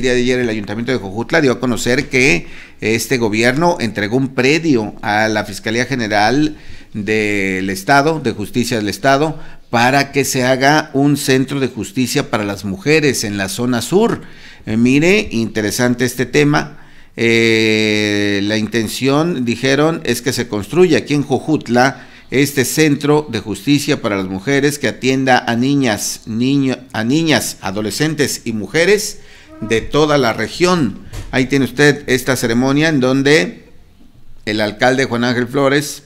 día de ayer el Ayuntamiento de Jojutla dio a conocer que este gobierno entregó un predio a la Fiscalía General del Estado, de Justicia del Estado, para que se haga un centro de justicia para las mujeres en la zona sur. Eh, mire, interesante este tema. Eh, la intención, dijeron, es que se construya aquí en Jojutla este centro de justicia para las mujeres que atienda a niñas, niños, a niñas, adolescentes y mujeres de toda la región. Ahí tiene usted esta ceremonia en donde el alcalde Juan Ángel Flores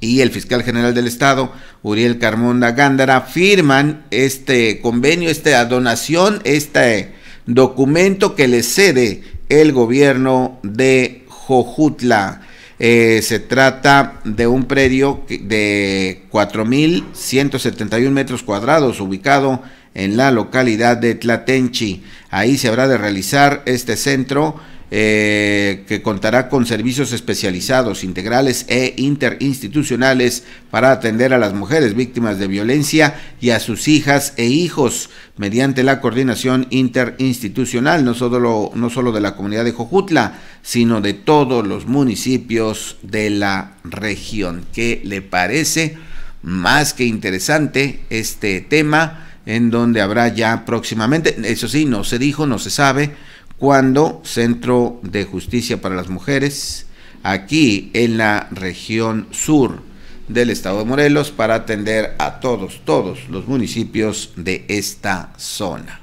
y el fiscal general del estado, Uriel Carmona Gándara, firman este convenio, esta donación, este documento que le cede el gobierno de Jojutla. Eh, se trata de un predio de 4.171 metros cuadrados ubicado en la localidad de Tlatenchi. Ahí se habrá de realizar este centro eh, que contará con servicios especializados, integrales e interinstitucionales para atender a las mujeres víctimas de violencia y a sus hijas e hijos mediante la coordinación interinstitucional, no solo, no solo de la comunidad de Jojutla, sino de todos los municipios de la región. ¿Qué le parece? Más que interesante este tema en donde habrá ya próximamente, eso sí, no se dijo, no se sabe, cuándo Centro de Justicia para las Mujeres, aquí en la región sur del estado de Morelos, para atender a todos, todos los municipios de esta zona.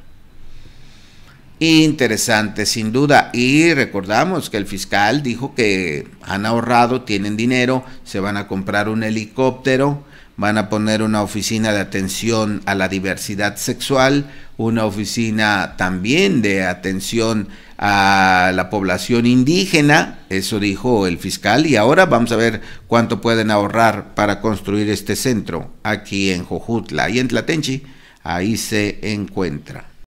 Interesante, sin duda. Y recordamos que el fiscal dijo que han ahorrado, tienen dinero, se van a comprar un helicóptero van a poner una oficina de atención a la diversidad sexual, una oficina también de atención a la población indígena, eso dijo el fiscal, y ahora vamos a ver cuánto pueden ahorrar para construir este centro aquí en Jojutla y en Tlatenchi, ahí se encuentra.